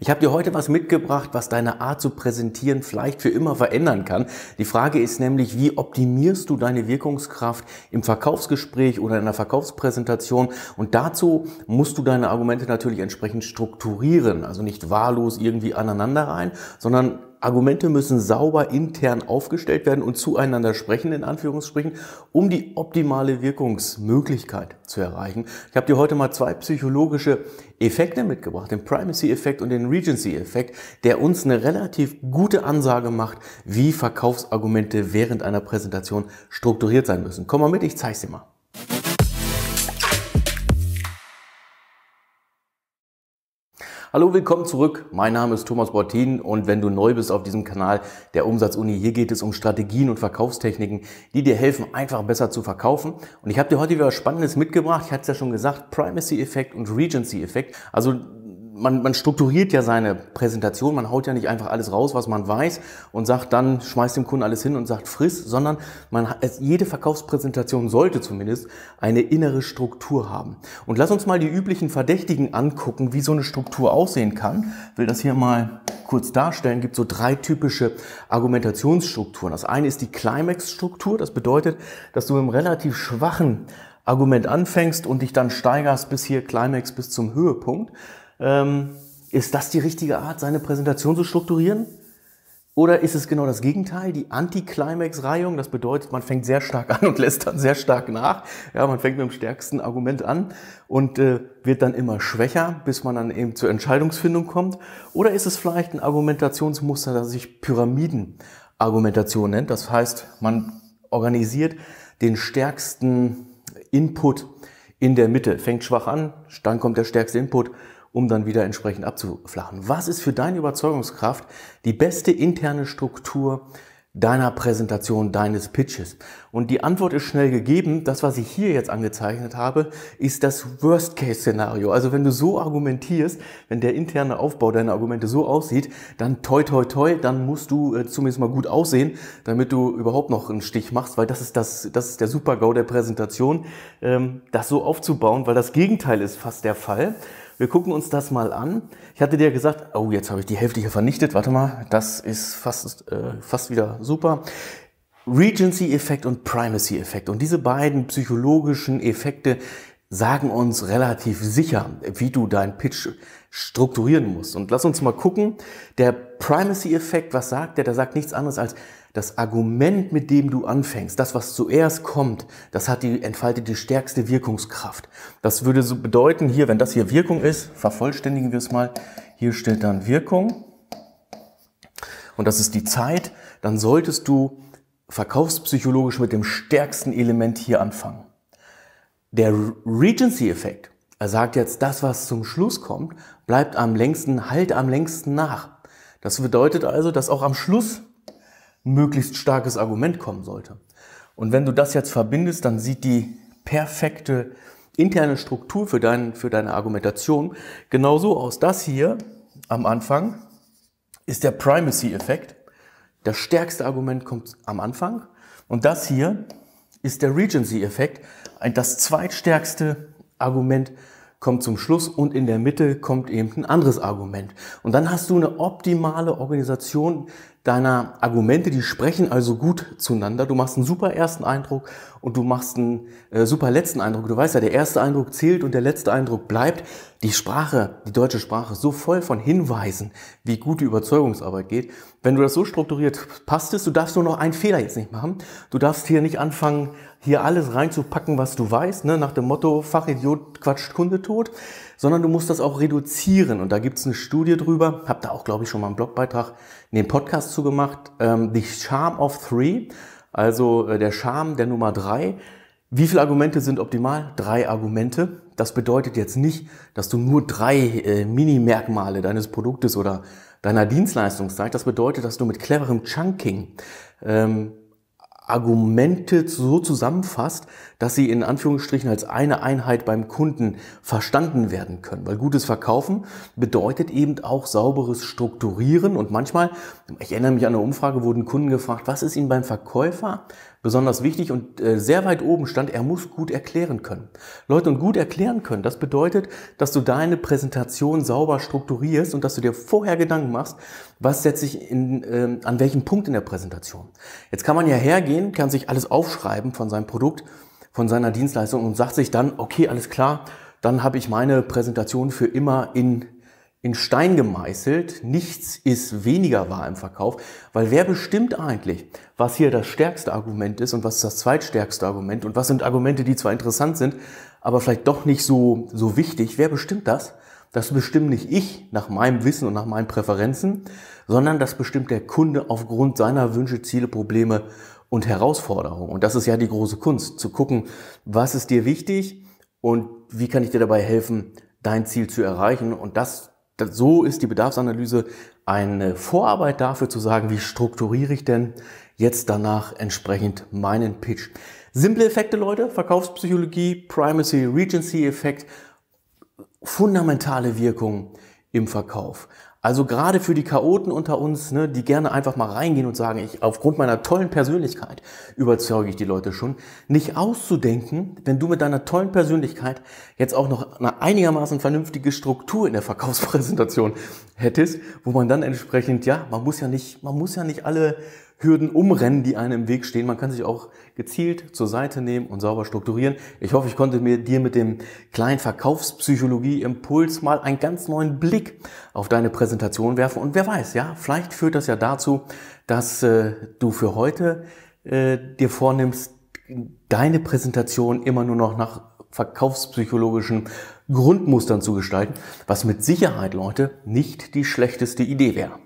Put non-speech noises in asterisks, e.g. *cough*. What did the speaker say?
Ich habe dir heute was mitgebracht, was deine Art zu präsentieren vielleicht für immer verändern kann. Die Frage ist nämlich, wie optimierst du deine Wirkungskraft im Verkaufsgespräch oder in der Verkaufspräsentation? Und dazu musst du deine Argumente natürlich entsprechend strukturieren, also nicht wahllos irgendwie aneinander rein, sondern Argumente müssen sauber intern aufgestellt werden und zueinander sprechen, in Anführungsstrichen, um die optimale Wirkungsmöglichkeit zu erreichen. Ich habe dir heute mal zwei psychologische Effekte mitgebracht, den Primacy-Effekt und den Regency-Effekt, der uns eine relativ gute Ansage macht, wie Verkaufsargumente während einer Präsentation strukturiert sein müssen. Komm mal mit, ich zeig's dir mal. Hallo, willkommen zurück. Mein Name ist Thomas Bortin und wenn du neu bist auf diesem Kanal der Umsatzuni, hier geht es um Strategien und Verkaufstechniken, die dir helfen, einfach besser zu verkaufen. Und ich habe dir heute wieder was Spannendes mitgebracht. Ich hatte es ja schon gesagt, Primacy-Effekt und Regency-Effekt. Also man, man strukturiert ja seine Präsentation, man haut ja nicht einfach alles raus, was man weiß und sagt dann, schmeißt dem Kunden alles hin und sagt friss, sondern man, jede Verkaufspräsentation sollte zumindest eine innere Struktur haben. Und lass uns mal die üblichen Verdächtigen angucken, wie so eine Struktur aussehen kann. Ich will das hier mal kurz darstellen. Es gibt so drei typische Argumentationsstrukturen. Das eine ist die Climax-Struktur. Das bedeutet, dass du im relativ schwachen Argument anfängst und dich dann steigerst bis hier Climax bis zum Höhepunkt. Ähm, ist das die richtige Art, seine Präsentation zu strukturieren? Oder ist es genau das Gegenteil, die Anti-Climax-Reihung? Das bedeutet, man fängt sehr stark *laughs* an und lässt dann sehr stark nach. Ja, man fängt mit dem stärksten Argument an und äh, wird dann immer schwächer, bis man dann eben zur Entscheidungsfindung kommt. Oder ist es vielleicht ein Argumentationsmuster, das sich Pyramiden-Argumentation nennt? Das heißt, man organisiert den stärksten Input in der Mitte. Fängt schwach an, dann kommt der stärkste Input um dann wieder entsprechend abzuflachen. Was ist für deine Überzeugungskraft die beste interne Struktur deiner Präsentation, deines Pitches? Und die Antwort ist schnell gegeben. Das, was ich hier jetzt angezeichnet habe, ist das Worst-Case-Szenario. Also wenn du so argumentierst, wenn der interne Aufbau deiner Argumente so aussieht, dann toi toi toi, dann musst du äh, zumindest mal gut aussehen, damit du überhaupt noch einen Stich machst, weil das ist das, das ist der Super-GAU der Präsentation, ähm, das so aufzubauen, weil das Gegenteil ist fast der Fall. Wir gucken uns das mal an. Ich hatte dir gesagt, oh, jetzt habe ich die Hälfte hier vernichtet. Warte mal, das ist fast, äh, fast wieder super. Regency-Effekt und Primacy-Effekt. Und diese beiden psychologischen Effekte sagen uns relativ sicher, wie du deinen Pitch strukturieren musst. Und lass uns mal gucken. Der Primacy-Effekt, was sagt der? Der sagt nichts anderes als, das Argument, mit dem du anfängst, das, was zuerst kommt, das hat die, entfaltet die stärkste Wirkungskraft. Das würde so bedeuten, hier, wenn das hier Wirkung ist, vervollständigen wir es mal, hier steht dann Wirkung und das ist die Zeit, dann solltest du verkaufspsychologisch mit dem stärksten Element hier anfangen. Der Regency-Effekt, er sagt jetzt, das, was zum Schluss kommt, bleibt am längsten, halt am längsten nach. Das bedeutet also, dass auch am Schluss möglichst starkes Argument kommen sollte. Und wenn du das jetzt verbindest, dann sieht die perfekte interne Struktur für, dein, für deine Argumentation genauso aus. Das hier am Anfang ist der Primacy-Effekt. Das stärkste Argument kommt am Anfang. Und das hier ist der Regency-Effekt. Das zweitstärkste Argument kommt zum Schluss und in der Mitte kommt eben ein anderes Argument. Und dann hast du eine optimale Organisation deiner Argumente, die sprechen also gut zueinander. Du machst einen super ersten Eindruck und du machst einen äh, super letzten Eindruck. Du weißt ja, der erste Eindruck zählt und der letzte Eindruck bleibt. Die Sprache, die deutsche Sprache, so voll von Hinweisen, wie gute Überzeugungsarbeit geht. Wenn du das so strukturiert passt es, du darfst nur noch einen Fehler jetzt nicht machen. Du darfst hier nicht anfangen, hier alles reinzupacken, was du weißt, ne? nach dem Motto, Fachidiot quatscht Kunde tot, sondern du musst das auch reduzieren. Und da gibt es eine Studie drüber, hab da auch, glaube ich, schon mal einen Blogbeitrag in den Podcast dazu gemacht, ähm, die Charm of Three, also äh, der Charme der Nummer drei. Wie viele Argumente sind optimal? Drei Argumente. Das bedeutet jetzt nicht, dass du nur drei äh, Mini-Merkmale deines Produktes oder deiner Dienstleistung zeigst. Das bedeutet, dass du mit cleverem Chunking ähm, Argumente so zusammenfasst, dass sie in Anführungsstrichen als eine Einheit beim Kunden verstanden werden können. Weil gutes Verkaufen bedeutet eben auch sauberes Strukturieren und manchmal, ich erinnere mich an eine Umfrage, wurden Kunden gefragt, was ist ihnen beim Verkäufer besonders wichtig und äh, sehr weit oben stand, er muss gut erklären können. Leute, und gut erklären können, das bedeutet, dass du deine Präsentation sauber strukturierst und dass du dir vorher Gedanken machst, was setze ich in, äh, an welchem Punkt in der Präsentation. Jetzt kann man ja hergehen, Unternehmen kann sich alles aufschreiben von seinem Produkt, von seiner Dienstleistung und sagt sich dann, okay, alles klar, dann habe ich meine Präsentation für immer in, in Stein gemeißelt. Nichts ist weniger wahr im Verkauf, weil wer bestimmt eigentlich, was hier das stärkste Argument ist und was das zweitstärkste Argument und was sind Argumente, die zwar interessant sind, aber vielleicht doch nicht so, so wichtig. Wer bestimmt das? Das bestimmt nicht ich nach meinem Wissen und nach meinen Präferenzen, sondern das bestimmt der Kunde aufgrund seiner Wünsche, Ziele, Probleme und Herausforderung. Und das ist ja die große Kunst, zu gucken, was ist dir wichtig und wie kann ich dir dabei helfen, dein Ziel zu erreichen. Und das, das so ist die Bedarfsanalyse eine Vorarbeit dafür zu sagen, wie strukturiere ich denn jetzt danach entsprechend meinen Pitch. Simple Effekte, Leute, Verkaufspsychologie, Primacy, Regency-Effekt, fundamentale Wirkung im Verkauf. Also gerade für die Chaoten unter uns, ne, die gerne einfach mal reingehen und sagen, ich aufgrund meiner tollen Persönlichkeit überzeuge ich die Leute schon, nicht auszudenken, wenn du mit deiner tollen Persönlichkeit jetzt auch noch eine einigermaßen vernünftige Struktur in der Verkaufspräsentation hättest, wo man dann entsprechend, ja, man muss ja nicht, man muss ja nicht alle Hürden umrennen, die einem im Weg stehen. Man kann sich auch gezielt zur Seite nehmen und sauber strukturieren. Ich hoffe, ich konnte mir dir mit dem kleinen Verkaufspsychologie-Impuls mal einen ganz neuen Blick auf deine Präsentation werfen. Und wer weiß, ja, vielleicht führt das ja dazu, dass äh, du für heute äh, dir vornimmst, deine Präsentation immer nur noch nach verkaufspsychologischen Grundmustern zu gestalten, was mit Sicherheit, Leute, nicht die schlechteste Idee wäre.